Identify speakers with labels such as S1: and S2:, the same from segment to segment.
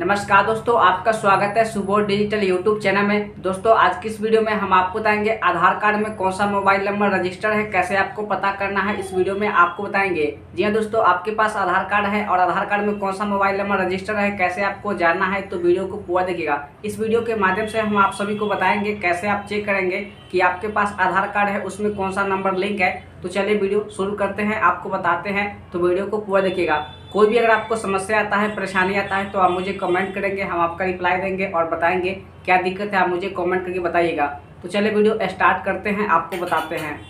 S1: नमस्कार दोस्तों आपका स्वागत है सुबोध डिजिटल यूट्यूब चैनल में दोस्तों आज की इस वीडियो में हम आपको बताएंगे आधार कार्ड में कौन सा मोबाइल नंबर रजिस्टर है कैसे आपको पता करना है इस वीडियो में आपको बताएंगे जी हाँ दोस्तों आपके पास आधार कार्ड है और आधार कार्ड में कौन सा मोबाइल नंबर रजिस्टर है कैसे आपको जानना है तो वीडियो को पूरा देखेगा इस वीडियो के माध्यम से हम आप सभी को बताएंगे कैसे आप चेक करेंगे कि आपके पास आधार कार्ड है उसमें कौन सा नंबर लिंक है तो चलिए वीडियो शुरू करते हैं आपको बताते हैं तो वीडियो को पूरा देखिएगा कोई भी अगर आपको समस्या आता है परेशानी आता है तो आप मुझे कमेंट करेंगे हम आपका रिप्लाई देंगे और बताएंगे क्या दिक्कत है आप मुझे कमेंट करके बताइएगा तो चले वीडियो स्टार्ट करते हैं आपको बताते हैं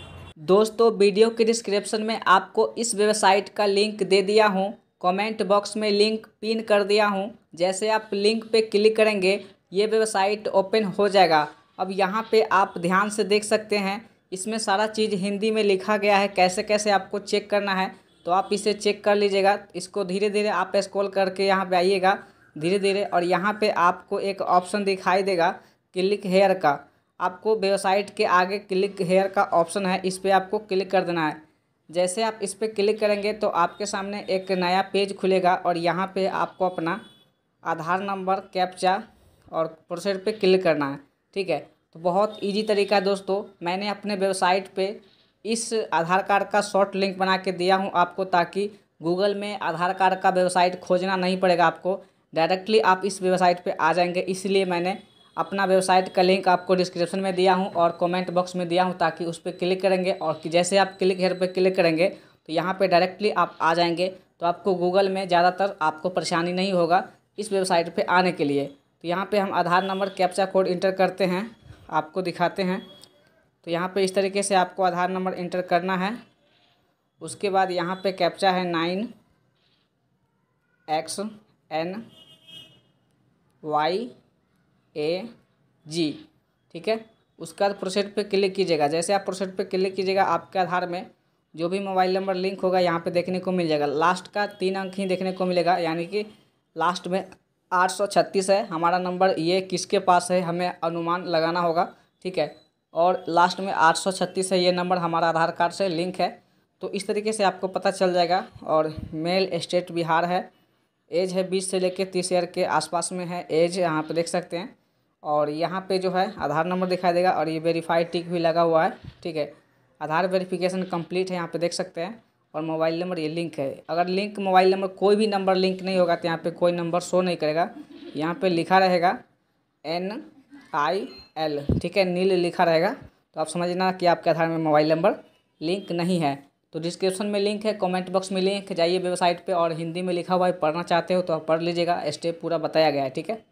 S1: दोस्तों वीडियो के डिस्क्रिप्शन में आपको इस वेबसाइट का लिंक दे दिया हूँ कमेंट बॉक्स में लिंक पिन कर दिया हूँ जैसे आप लिंक पर क्लिक करेंगे ये वेबसाइट ओपन हो जाएगा अब यहाँ पर आप ध्यान से देख सकते हैं इसमें सारा चीज़ हिंदी में लिखा गया है कैसे कैसे आपको चेक करना है तो आप इसे चेक कर लीजिएगा इसको धीरे धीरे आप स्क्रॉल करके यहाँ पे आइएगा धीरे धीरे और यहाँ पे आपको एक ऑप्शन दिखाई देगा क्लिक हेयर का आपको वेबसाइट के आगे क्लिक हेयर का ऑप्शन है इस पर आपको क्लिक कर देना है जैसे आप इस पर क्लिक करेंगे तो आपके सामने एक नया पेज खुलेगा और यहाँ पर आपको अपना आधार नंबर कैप्चा और प्रोसेड पर क्लिक करना है ठीक है तो बहुत इजी तरीका है दोस्तों मैंने अपने वेबसाइट पे इस आधार कार्ड का शॉर्ट लिंक बना के दिया हूँ आपको ताकि गूगल में आधार कार्ड का वेबसाइट खोजना नहीं पड़ेगा आपको डायरेक्टली आप इस वेबसाइट पे आ जाएंगे इसलिए मैंने अपना वेबसाइट का लिंक आपको डिस्क्रिप्शन में दिया हूँ और कमेंट बॉक्स में दिया हूँ ताकि उस पर क्लिक करेंगे और जैसे आप क्लिक हेयर पर क्लिक करेंगे तो यहाँ पर डायरेक्टली आप आ जाएंगे तो आपको गूगल में ज़्यादातर आपको परेशानी नहीं होगा इस वेबसाइट पर आने के लिए तो यहाँ पर हम Aadhaar number captcha code enter करते हैं आपको दिखाते हैं तो यहाँ पे इस तरीके से आपको आधार नंबर इंटर करना है उसके बाद यहाँ पे कैप्चा है nine X N Y A G ठीक है उसके बाद प्रोसेट पे क्लिक कीजिएगा जैसे आप प्रोसेट पे क्लिक कीजिएगा आपके आधार में जो भी मोबाइल नंबर लिंक होगा यहाँ पे देखने को मिल जाएगा लास्ट का तीन अंक ही देखने को मिलेगा यानी कि लास्ट में आठ सौ छत्तीस है हमारा नंबर ये किसके पास है हमें अनुमान लगाना होगा ठीक है और लास्ट में आठ सौ छत्तीस है ये नंबर हमारा आधार कार्ड से लिंक है तो इस तरीके से आपको पता चल जाएगा और मेल स्टेट बिहार है एज है बीस से लेकर तीस ईयर के आसपास में है एज यहाँ पे देख सकते हैं और यहाँ पे जो है आधार नंबर दिखाई देगा और ये वेरीफाई टिक भी लगा हुआ है ठीक है आधार वेरिफिकेशन कंप्लीट है यहाँ पे देख सकते हैं और मोबाइल नंबर ये लिंक है अगर लिंक मोबाइल नंबर कोई भी नंबर लिंक नहीं होगा तो यहाँ पे कोई नंबर शो नहीं करेगा यहाँ पे लिखा रहेगा एन आई एल ठीक है नील लिखा रहेगा तो आप समझना कि आपके आधार में मोबाइल नंबर लिंक नहीं है तो डिस्क्रिप्शन में लिंक है कमेंट बॉक्स में लिंक जाइए वेबसाइट पे और हिंदी में लिखा हुआ है पढ़ना चाहते हो तो आप पढ़ लीजिएगा स्टेप पूरा बताया गया है ठीक है